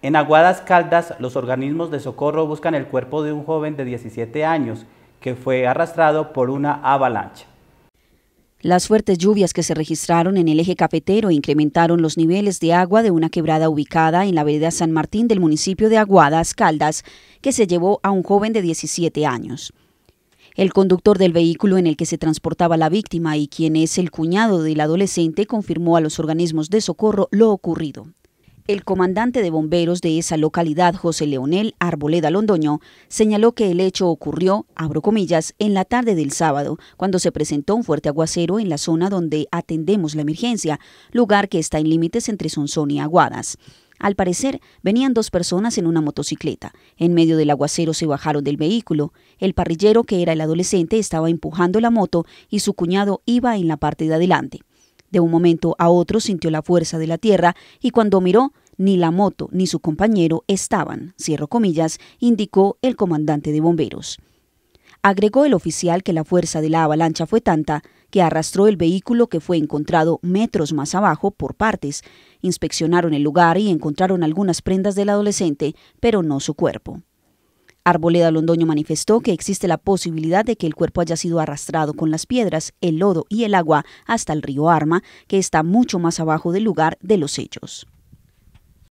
En Aguadas Caldas, los organismos de socorro buscan el cuerpo de un joven de 17 años que fue arrastrado por una avalancha. Las fuertes lluvias que se registraron en el eje cafetero incrementaron los niveles de agua de una quebrada ubicada en la vereda San Martín del municipio de Aguadas, Caldas, que se llevó a un joven de 17 años. El conductor del vehículo en el que se transportaba la víctima y quien es el cuñado del adolescente confirmó a los organismos de socorro lo ocurrido. El comandante de bomberos de esa localidad, José Leonel Arboleda Londoño, señaló que el hecho ocurrió, abro comillas, en la tarde del sábado, cuando se presentó un fuerte aguacero en la zona donde atendemos la emergencia, lugar que está en límites entre Sonsón y Aguadas. Al parecer, venían dos personas en una motocicleta. En medio del aguacero se bajaron del vehículo. El parrillero, que era el adolescente, estaba empujando la moto y su cuñado iba en la parte de adelante. De un momento a otro sintió la fuerza de la tierra y cuando miró, ni la moto ni su compañero estaban, cierro comillas, indicó el comandante de bomberos. Agregó el oficial que la fuerza de la avalancha fue tanta que arrastró el vehículo que fue encontrado metros más abajo por partes. Inspeccionaron el lugar y encontraron algunas prendas del adolescente, pero no su cuerpo. Arboleda Londoño manifestó que existe la posibilidad de que el cuerpo haya sido arrastrado con las piedras, el lodo y el agua hasta el río Arma, que está mucho más abajo del lugar de los hechos.